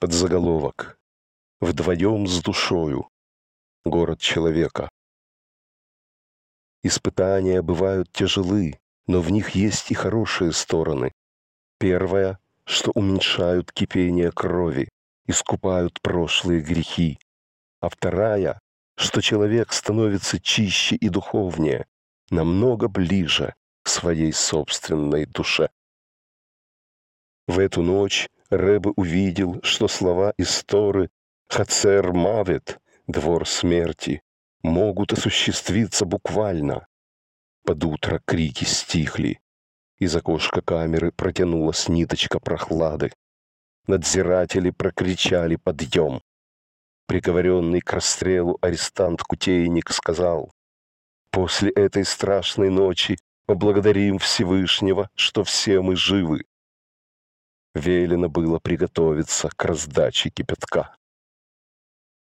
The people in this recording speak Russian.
под заголовок Вдвоем с душою. Город человека. Испытания бывают тяжелы, но в них есть и хорошие стороны. Первое, что уменьшают кипение крови, искупают прошлые грехи. А вторая, что человек становится чище и духовнее, намного ближе к своей собственной душе. В эту ночь Рэб увидел, что слова из Торы «Хацер Мавет» — «Двор смерти» могут осуществиться буквально. Под утро крики стихли. Из окошка камеры протянулась ниточка прохлады. Надзиратели прокричали подъем. Приговоренный к расстрелу арестант Кутейник сказал, «После этой страшной ночи поблагодарим Всевышнего, что все мы живы. Велено было приготовиться к раздаче кипятка.